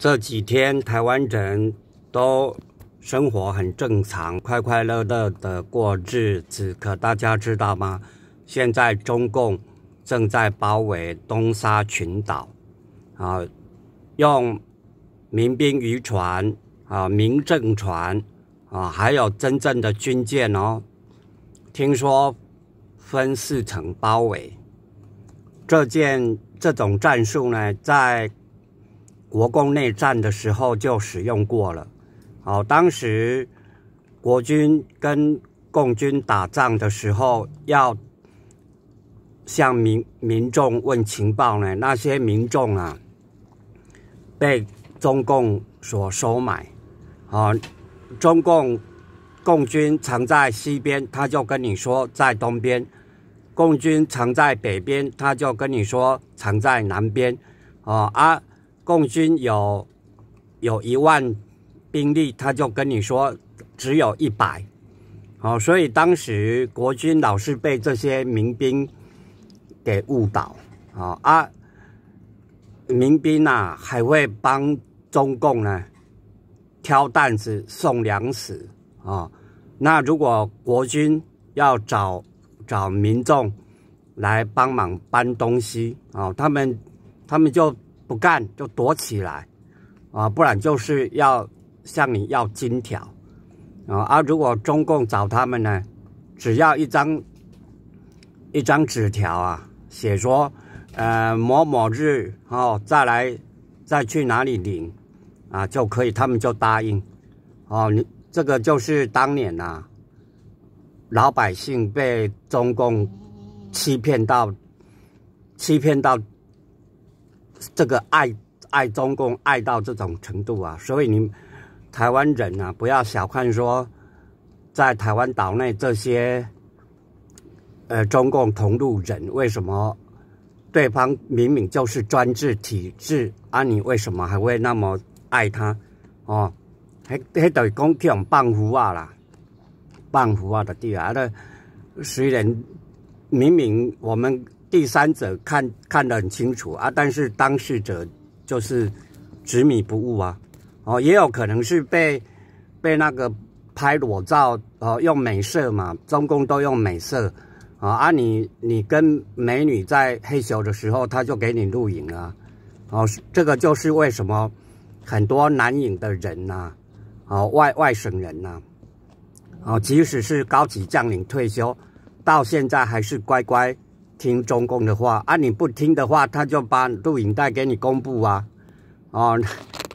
这几天台湾人都生活很正常，快快乐乐的过日子。可大家知道吗？现在中共正在包围东沙群岛，啊，用民兵渔船啊、民政船啊，还有真正的军舰哦。听说分四层包围，这件这种战术呢，在。国共内战的时候就使用过了。好，当时国军跟共军打仗的时候，要向民民众问情报呢。那些民众啊，被中共所收买。啊，中共共军藏在西边，他就跟你说在东边；共军藏在北边，他就跟你说藏在南边。哦，啊。共军有有一万兵力，他就跟你说只有一百，哦，所以当时国军老是被这些民兵给误导，啊，啊，民兵呐还会帮中共呢挑担子、送粮食啊。那如果国军要找找民众来帮忙搬东西，啊，他们他们就。不干就躲起来，啊，不然就是要向你要金条，啊，而如果中共找他们呢，只要一张一张纸条啊，写说，呃，某某日哦再来再去哪里领，啊，就可以，他们就答应，哦，你这个就是当年呐，老百姓被中共欺骗到，欺骗到。这个爱爱中共爱到这种程度啊，所以你台湾人啊，不要小看说，在台湾岛内这些呃中共同路人，为什么对方明明就是专制体制，啊，你为什么还会那么爱他？哦，迄迄代共产半胡啊啦，半胡啊的地啊，那虽然明明我们。第三者看看得很清楚啊，但是当事者就是执迷不悟啊，哦，也有可能是被被那个拍裸照哦，用美色嘛，中共都用美色啊，啊，你你跟美女在黑球的时候，他就给你录影啊，哦，这个就是为什么很多南影的人呐，哦，外外省人呐，哦，即使是高级将领退休到现在还是乖乖。听中共的话啊！你不听的话，他就把录影带给你公布啊！哦，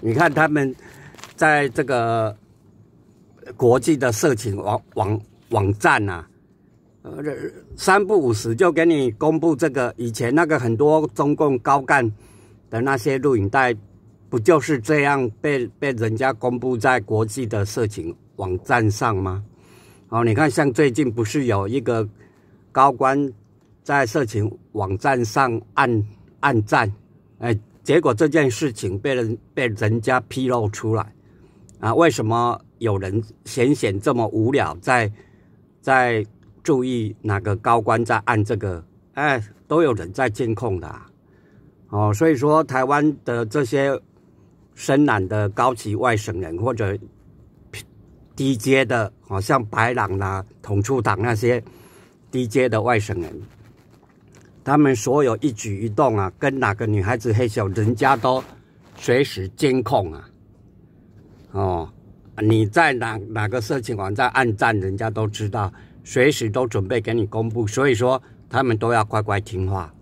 你看他们在这个国际的色情网网网站呐，呃，三不五十就给你公布这个以前那个很多中共高干的那些录影带，不就是这样被被人家公布在国际的色情网站上吗？哦，你看，像最近不是有一个高官？在色情网站上按按赞，哎，结果这件事情被人被人家披露出来，啊，为什么有人闲闲这么无聊在在注意哪个高官在按这个？哎，都有人在监控的，哦，所以说台湾的这些深蓝的高级外省人或者低阶的，好像白朗啊、统促党那些低阶的外省人。他们所有一举一动啊，跟哪个女孩子嘿羞，人家都随时监控啊。哦，你在哪哪个色情网站暗战，人家都知道，随时都准备给你公布。所以说，他们都要乖乖听话。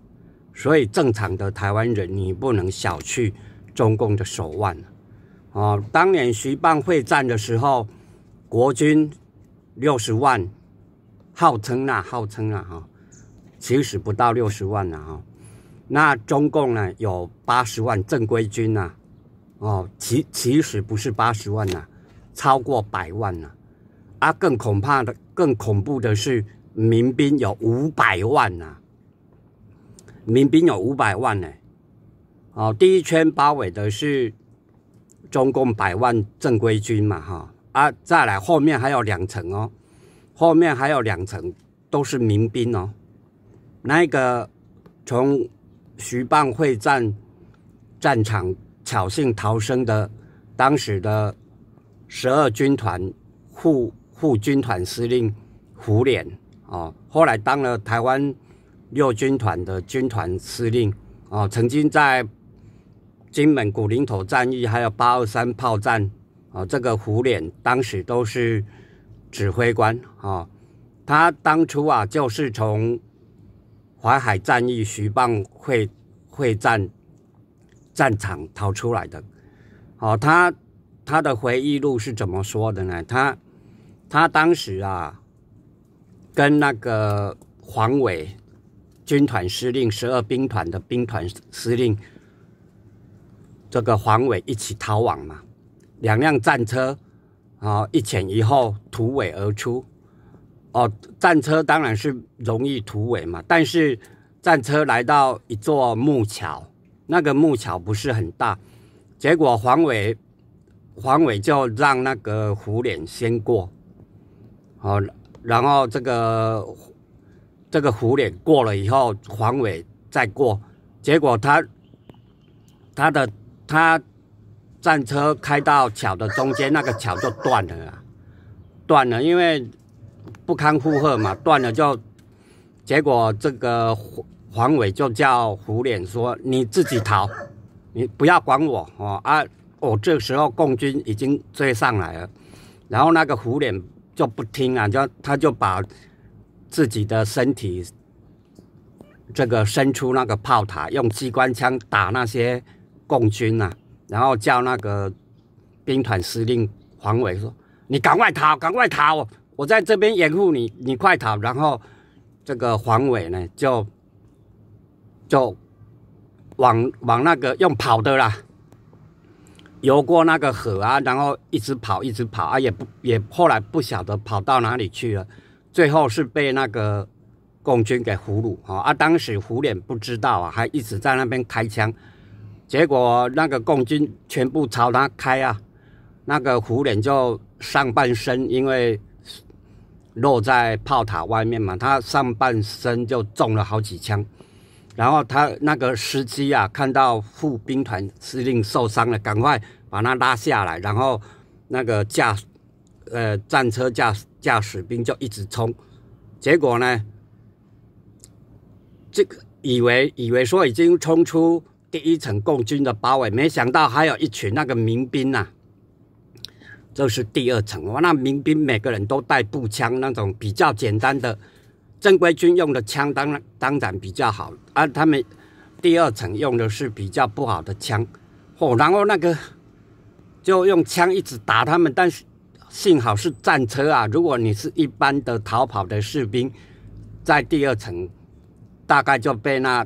所以，正常的台湾人，你不能小觑中共的手腕。哦，当年徐蚌会战的时候，国军六十万，号称啊，号称啊，哈。其实不到六十万了哈，那中共呢有八十万正规军啊，哦，其其实不是八十万啊，超过百万呐、啊，更恐怕的更恐怖的是民兵有五百万呐。民兵有五百万呢，哦，第一圈包围的是中共百万正规军嘛，哈，啊，再来后面还有两层哦，后面还有两层都是民兵哦。那个从徐蚌会战战场侥幸逃生的当时的十二军团副副军团司令胡琏啊，后来当了台湾六军团的军团司令啊，曾经在金门古林头战役还有八二三炮战啊，这个胡琏当时都是指挥官啊，他当初啊就是从。淮海战役徐蚌会会战战场逃出来的，哦，他他的回忆录是怎么说的呢？他他当时啊，跟那个黄伟军团司令十二兵团的兵团司令这个黄伟一起逃亡嘛，两辆战车啊，一前一后突围而出。哦，战车当然是容易突围嘛，但是战车来到一座木桥，那个木桥不是很大，结果黄伟，黄伟就让那个虎脸先过，好，然后这个这个虎脸过了以后，黄伟再过，结果他他的他战车开到桥的中间，那个桥就断了，断了，因为。不堪负荷嘛，断了就，结果这个黄伟就叫胡脸说：“你自己逃，你不要管我哦啊！”我这时候共军已经追上来了，然后那个胡脸就不听啊，就他就把自己的身体这个伸出那个炮塔，用机关枪打那些共军呐，然后叫那个兵团司令黄伟说：“你赶快逃，赶快逃！”我在这边掩护你，你快逃！然后这个黄伟呢，就就往往那个用跑的啦，游过那个河啊，然后一直跑，一直跑啊，也不也后来不晓得跑到哪里去了。最后是被那个共军给俘虏啊！啊，当时胡脸不知道啊，还一直在那边开枪，结果那个共军全部朝他开啊，那个胡脸就上半身因为。落在炮塔外面嘛，他上半身就中了好几枪，然后他那个司机啊，看到副兵团司令受伤了，赶快把他拉下来，然后那个驾，呃，战车驾驾驶兵就一直冲，结果呢，这个以为以为说已经冲出第一层共军的包围，没想到还有一群那个民兵呐。这是第二层，我那民兵每个人都带步枪，那种比较简单的，正规军用的枪当然当然比较好啊。他们第二层用的是比较不好的枪，哦，然后那个就用枪一直打他们，但是幸好是战车啊。如果你是一般的逃跑的士兵，在第二层大概就被那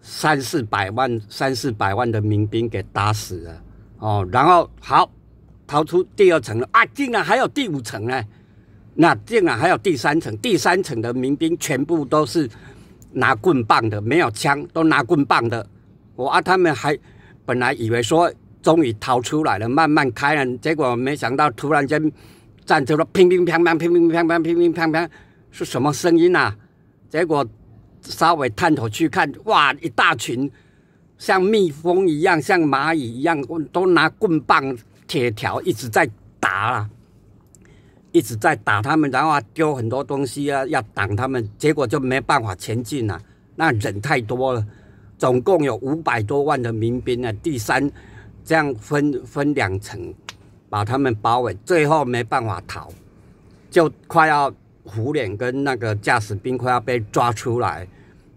三四百万三四百万的民兵给打死了哦。然后好。逃出第二层了啊！竟然还有第五层呢，那竟然还有第三层。第三层的民兵全部都是拿棍棒的，没有枪，都拿棍棒的。我啊，他们还本来以为说终于逃出来了，慢慢开了，结果没想到突然间站出了乒乒乓乓、乒乒乓乓、乒乒乓乓，是什么声音啊？结果稍微探头去看，哇，一大群像蜜蜂一样，像蚂蚁一样，都拿棍棒。铁条一直在打啊，一直在打他们，然后丢很多东西啊，要挡他们，结果就没办法前进了。那人太多了，总共有五百多万的民兵呢。第三，这样分分两层，把他们包围，最后没办法逃，就快要胡脸跟那个驾驶兵快要被抓出来，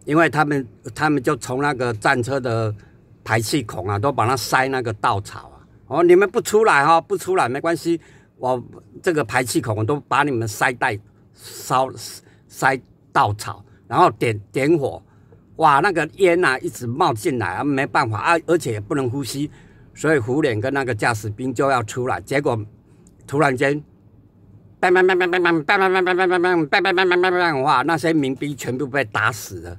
因为他们他们就从那个战车的排气孔啊，都把它塞那个稻草。哦，你们不出来哦，不出来没关系，我这个排气孔我都把你们塞带烧，塞稻草，然后点点火，哇，那个烟呐一直冒进来，没办法啊，而且也不能呼吸。所以胡脸跟那个驾驶兵就要出来，结果突然间，变变变变变变变变变变变变变变变哇，那些民兵全部被打死了。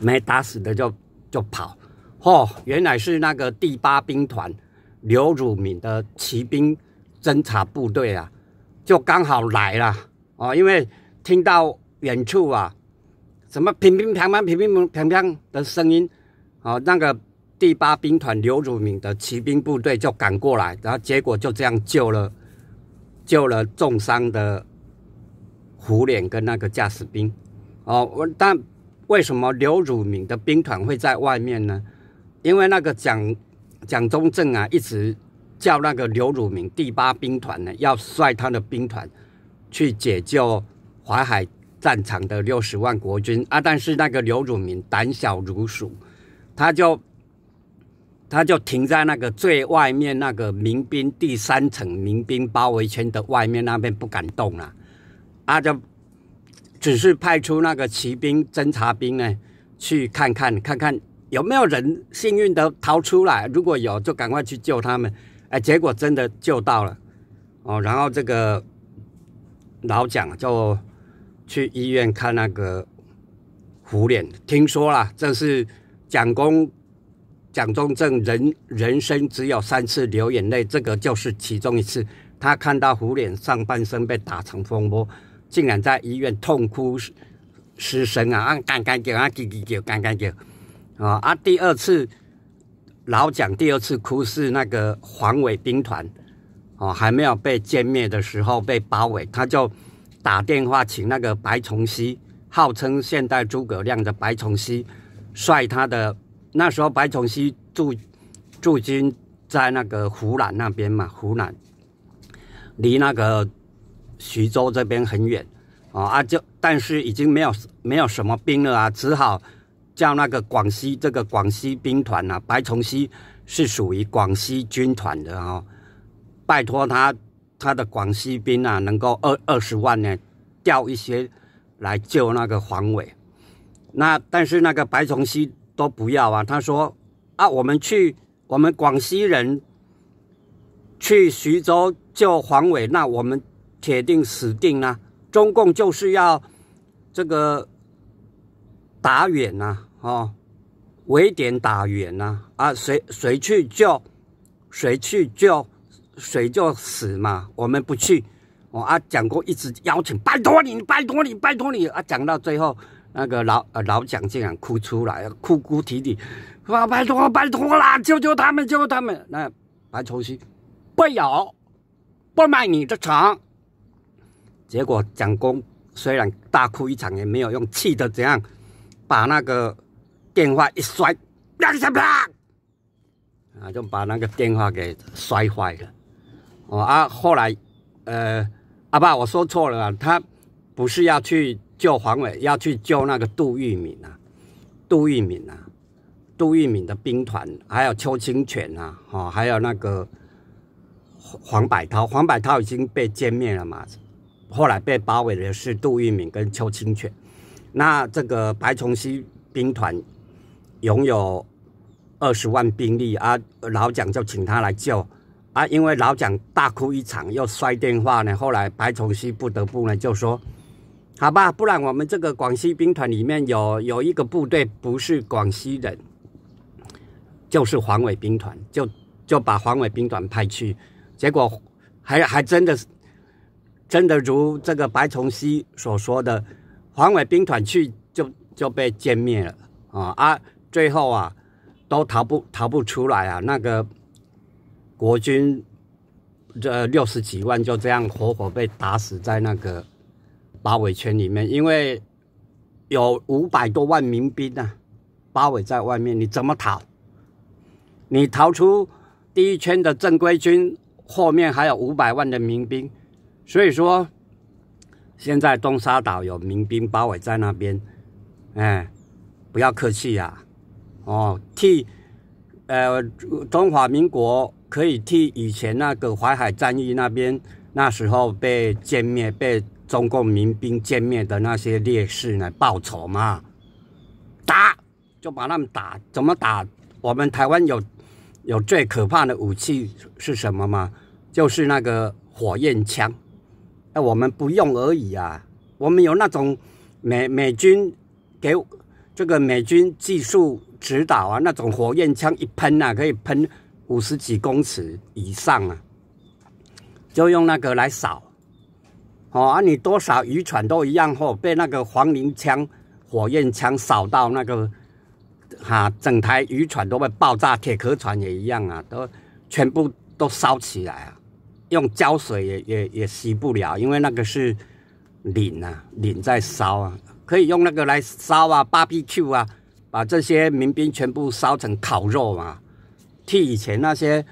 没打死的就就跑，哦，原来是那个第八兵团。刘汝明的骑兵侦察部队啊，就刚好来了啊，因为听到远处啊什么乒乒乓乓、乒乒乓乓的声音，啊，那个第八兵团刘汝明的骑兵部队就赶过来，然后结果就这样救了救了重伤的胡琏跟那个驾驶兵。哦，但为什么刘汝明的兵团会在外面呢？因为那个蒋。蒋中正啊，一直叫那个刘汝明第八兵团呢，要率他的兵团去解救淮海战场的六十万国军啊。但是那个刘汝明胆小如鼠，他就他就停在那个最外面那个民兵第三层民兵包围圈的外面那边不敢动了，他就只是派出那个骑兵侦察兵呢去看看看看。有没有人幸运的逃出来？如果有，就赶快去救他们。哎，结果真的救到了哦。然后这个老蒋就去医院看那个胡脸，听说啦，这是蒋公蒋中正人人生只有三次流眼泪，这个就是其中一次。他看到胡脸上半身被打成蜂窝，竟然在医院痛哭失声啊！啊，干干净啊，叽叽叫，干干净。啊啊！第二次老蒋第二次哭是那个黄伟兵团哦，还没有被歼灭的时候被包围，他就打电话请那个白崇禧，号称现代诸葛亮的白崇禧，率他的那时候白崇禧驻驻军在那个湖南那边嘛，湖南离那个徐州这边很远哦啊，就但是已经没有没有什么兵了啊，只好。叫那个广西这个广西兵团啊，白崇禧是属于广西军团的哦，拜托他他的广西兵啊，能够二二十万呢调一些来救那个黄伟。那但是那个白崇禧都不要啊，他说啊，我们去我们广西人去徐州救黄伟，那我们铁定死定了。中共就是要这个打远呐。哦，围点打援呐！啊，谁谁去救，谁去救，谁就死嘛！我们不去。我啊，蒋公一直邀请，拜托你，拜托你，拜托你。啊，讲到最后，那个老呃老蒋竟然哭出来，哭哭啼啼，啊，拜托拜托啦，救救他们，救他们。那白崇禧，不要，不买你的账。结果蒋公虽然大哭一场也没有用，气的怎样，把那个。电话一摔，啪啪啪啊，就把那个电话给摔坏了。哦啊，后来呃，阿爸我说错了他不是要去救黄伟，要去救那个杜聿敏啊，杜聿敏啊，杜聿敏的兵团还有邱清泉啊，哦，还有那个黄百韬，黄百韬已经被歼灭了嘛。后来被包围的是杜聿敏跟邱清泉，那这个白崇禧兵团。拥有二十万兵力啊，老蒋就请他来救啊，因为老蒋大哭一场，又摔电话呢。后来白崇禧不得不呢就说：“好吧，不然我们这个广西兵团里面有有一个部队不是广西人，就是黄伟兵团，就就把黄伟兵团派去。结果还还真的是真的如这个白崇禧所说的，黄伟兵团去就就被歼灭了啊啊！”最后啊，都逃不逃不出来啊！那个国军这六十几万就这样活活被打死在那个八围圈里面，因为有五百多万民兵呢，包围在外面，你怎么逃？你逃出第一圈的正规军，后面还有五百万的民兵，所以说现在东沙岛有民兵包围在那边，哎，不要客气呀。哦，替，呃，中华民国可以替以前那个淮海战役那边那时候被歼灭、被中共民兵歼灭的那些烈士来报仇嘛？打，就把他们打，怎么打？我们台湾有，有最可怕的武器是什么吗？就是那个火焰枪，那我们不用而已啊。我们有那种美美军给。这个美军技术指导啊，那种火焰枪一喷啊，可以喷五十几公尺以上啊，就用那个来扫，哦啊，你多少渔船都一样，哦，被那个黄磷枪、火焰枪扫到那个，哈，整台渔船都会爆炸，铁壳船也一样啊，都全部都烧起来啊，用胶水也也也洗不了，因为那个是磷啊，磷在烧啊。可以用那个来烧啊，BBQ 啊，把这些民兵全部烧成烤肉嘛，替以前那些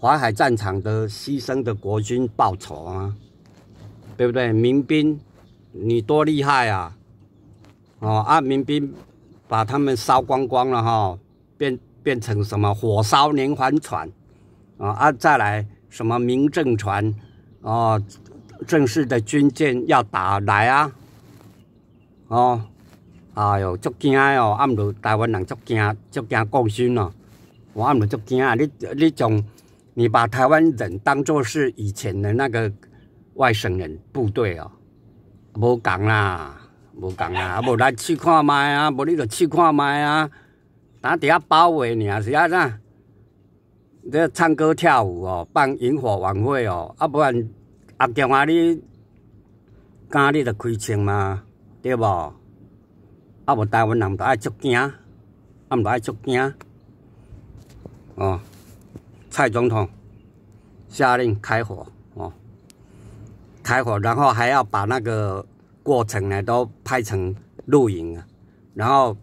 淮海战场的牺牲的国军报仇啊，对不对？民兵，你多厉害啊！哦，啊，民兵把他们烧光光了哈，变变成什么火烧连环船啊，啊，再来什么民政船，哦，正式的军舰要打来啊。哦，哎哟，足惊哦！啊唔，台湾人足惊，足惊共讯哦。我啊唔，足惊啊！你你从你把台湾人当做是以前的那个外省人部队哦，无共啦，无共啦。无来试看卖啊，无你著试看卖啊。当伫遐包围尔是啊呐。这唱歌跳舞哦，放萤火晚会哦，啊不然阿强阿你今你著开枪吗？对无，啊无台湾人就爱出镜，啊毋都爱出镜，哦，蔡总统下令开火，哦，开火，然后还要把那个过程呢都拍成录影啊，然后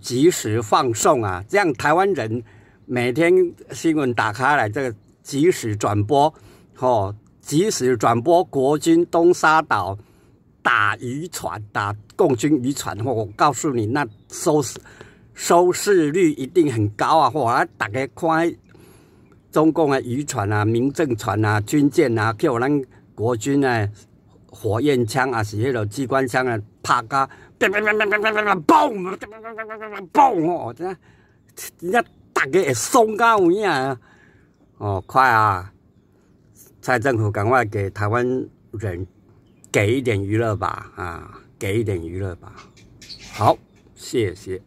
即时放送啊，这样台湾人每天新闻打开来，这个即时转播，哦，即时转播国军东沙岛。打渔船，打共军渔船的话，我告诉你，那收视收视率一定很高啊！哇，大家看中共的渔船啊、民政船啊、军舰啊，叫咱国军啊，火焰枪啊是迄种机关枪啊，拍个嘣嘣嘣嘣嘣嘣嘣嘣，嘣哦，真真正大家爽到有影啊！哦，快啊，蔡政府赶快给台湾人。给一点娱乐吧，啊，给一点娱乐吧，好，谢谢。